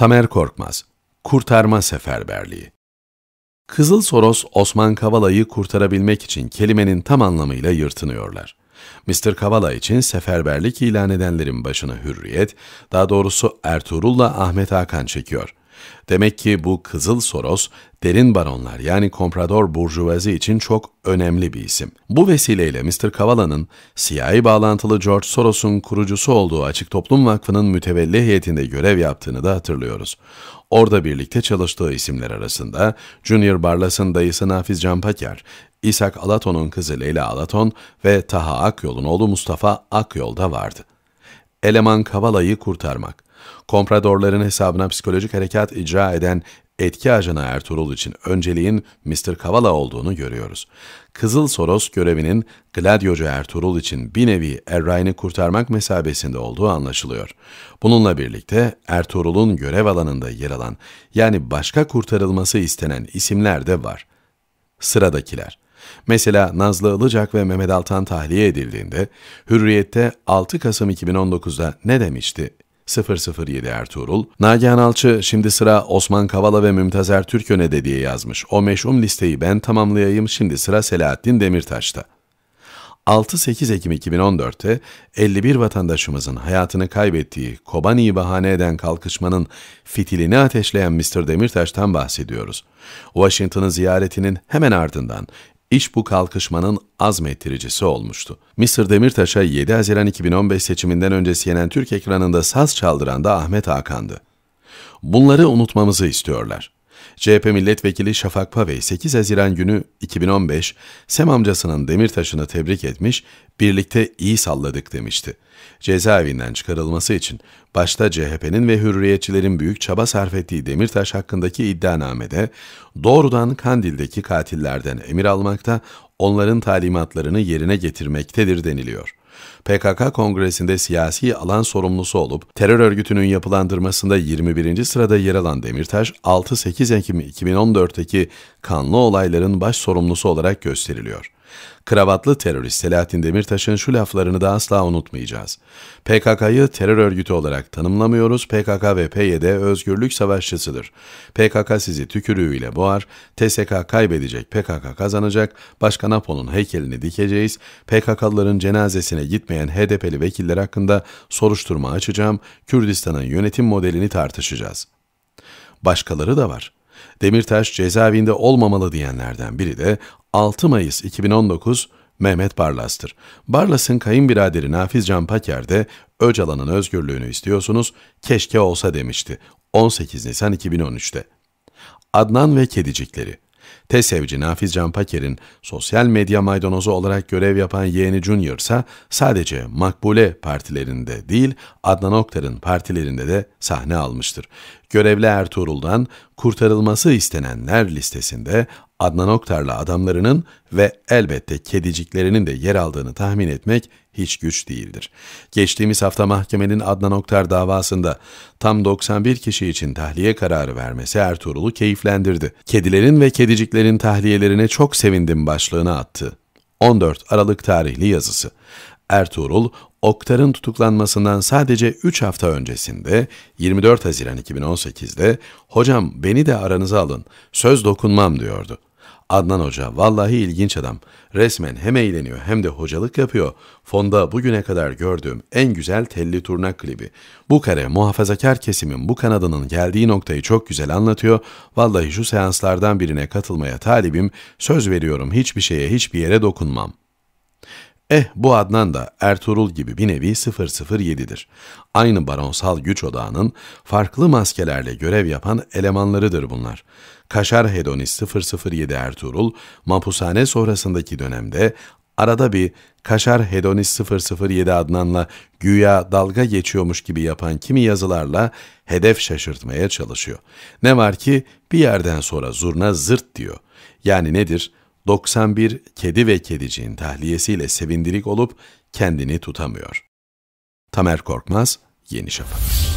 Tamer Korkmaz Kurtarma Seferberliği Kızıl Soros Osman Kavala'yı kurtarabilmek için kelimenin tam anlamıyla yırtınıyorlar. Mr. Kavala için seferberlik ilan edenlerin başına Hürriyet, daha doğrusu Ertuğrul'la Ahmet Hakan çekiyor. Demek ki bu Kızıl Soros, derin baronlar yani komprador burjuvazi için çok önemli bir isim. Bu vesileyle Mr. Kavala'nın siyahi bağlantılı George Soros'un kurucusu olduğu Açık Toplum Vakfı'nın mütevelli heyetinde görev yaptığını da hatırlıyoruz. Orada birlikte çalıştığı isimler arasında Junior Barlas'ın dayısı Nafiz Canpaker, İshak Alaton'un kızı Leyla Alaton ve Taha Akyol'un oğlu Mustafa Akyol da vardı. Eleman Kavala'yı kurtarmak Kompradorların hesabına psikolojik harekat icra eden etki ajanı Ertuğrul için önceliğin Mr. Kavala olduğunu görüyoruz. Kızıl Soros görevinin Gladyocu Ertuğrul için bir nevi Erray'ını kurtarmak mesabesinde olduğu anlaşılıyor. Bununla birlikte Ertuğrul'un görev alanında yer alan yani başka kurtarılması istenen isimler de var. Sıradakiler. Mesela Nazlı Ilıcak ve Mehmet Altan tahliye edildiğinde Hürriyet'te 6 Kasım 2019'da ne demişti 007 Ertuğrul, Nagihan Alçı şimdi sıra Osman Kavala ve Mümtaz Ertürköne de diye yazmış. O meşhum listeyi ben tamamlayayım şimdi sıra Selahattin Demirtaş'ta. 6-8 Ekim 2014'te 51 vatandaşımızın hayatını kaybettiği Kobani'yi bahane eden kalkışmanın fitilini ateşleyen Mr. Demirtaş'tan bahsediyoruz. Washington'ı ziyaretinin hemen ardından İş bu kalkışmanın azmettiricisi olmuştu. Mr. Demirtaş'a 7 Haziran 2015 seçiminden önce CNN Türk ekranında saz çaldıran da Ahmet Hakan'dı. Bunları unutmamızı istiyorlar. CHP milletvekili Şafak Pavey 8 Haziran günü 2015 Sem amcasının Demirtaş'ını tebrik etmiş, birlikte iyi salladık demişti. Cezaevinden çıkarılması için başta CHP'nin ve hürriyetçilerin büyük çaba sarf ettiği Demirtaş hakkındaki iddianamede doğrudan Kandil'deki katillerden emir almakta, onların talimatlarını yerine getirmektedir deniliyor. PKK kongresinde siyasi alan sorumlusu olup terör örgütünün yapılandırmasında 21. sırada yer alan Demirtaş, 6-8 Ekim 2014'teki kanlı olayların baş sorumlusu olarak gösteriliyor. Kravatlı terörist Selahattin Demirtaş'ın şu laflarını da asla unutmayacağız. PKK'yı terör örgütü olarak tanımlamıyoruz. PKK ve PYD özgürlük savaşçısıdır. PKK sizi tükürüğüyle boğar. TSK kaybedecek, PKK kazanacak. Başkan Apo'nun heykelini dikeceğiz. PKK'lıların cenazesine gitmeyen HDP'li vekiller hakkında soruşturma açacağım. Kürdistan'ın yönetim modelini tartışacağız. Başkaları da var. Demirtaş cezaevinde olmamalı diyenlerden biri de 6 Mayıs 2019 Mehmet Barlas'tır. Barlas'ın kayınbiraderi Nafiz Can Paker de Öcalan'ın özgürlüğünü istiyorsunuz, keşke olsa demişti 18 Nisan 2013'te. Adnan ve Kedicikleri TESEVCI Nafiz Can Paker'in sosyal medya maydanozu olarak görev yapan yeğeni Junior ise sadece Makbule partilerinde değil Adnan Oktar'ın partilerinde de sahne almıştır görevli Ertuğrul'dan kurtarılması istenenler listesinde Adnan Oktar'la adamlarının ve elbette kediciklerinin de yer aldığını tahmin etmek hiç güç değildir. Geçtiğimiz hafta mahkemenin Adnan Oktar davasında tam 91 kişi için tahliye kararı vermesi Ertuğrul'u keyiflendirdi. Kedilerin ve kediciklerin tahliyelerine çok sevindim başlığını attı. 14 Aralık tarihli yazısı. Ertuğrul Oktar'ın tutuklanmasından sadece 3 hafta öncesinde 24 Haziran 2018'de hocam beni de aranıza alın söz dokunmam diyordu. Adnan Hoca vallahi ilginç adam. Resmen hem eğleniyor hem de hocalık yapıyor. Fonda bugüne kadar gördüğüm en güzel telli turnak klibi. Bu kare muhafazakar kesimin bu kanadının geldiği noktayı çok güzel anlatıyor. Vallahi şu seanslardan birine katılmaya talibim. Söz veriyorum hiçbir şeye hiçbir yere dokunmam. Eh bu Adnan da Ertuğrul gibi bir nevi 007'dir. Aynı baronsal güç odağının farklı maskelerle görev yapan elemanlarıdır bunlar. Kaşar hedonist 007 Ertuğrul, mapushane sonrasındaki dönemde arada bir Kaşar hedonist 007 Adnan'la güya dalga geçiyormuş gibi yapan kimi yazılarla hedef şaşırtmaya çalışıyor. Ne var ki bir yerden sonra zurna zırt diyor. Yani nedir? 91 kedi ve kediciğin tahliyesiyle sevindirik olup kendini tutamıyor. Tamer Korkmaz, Yeni Şafak.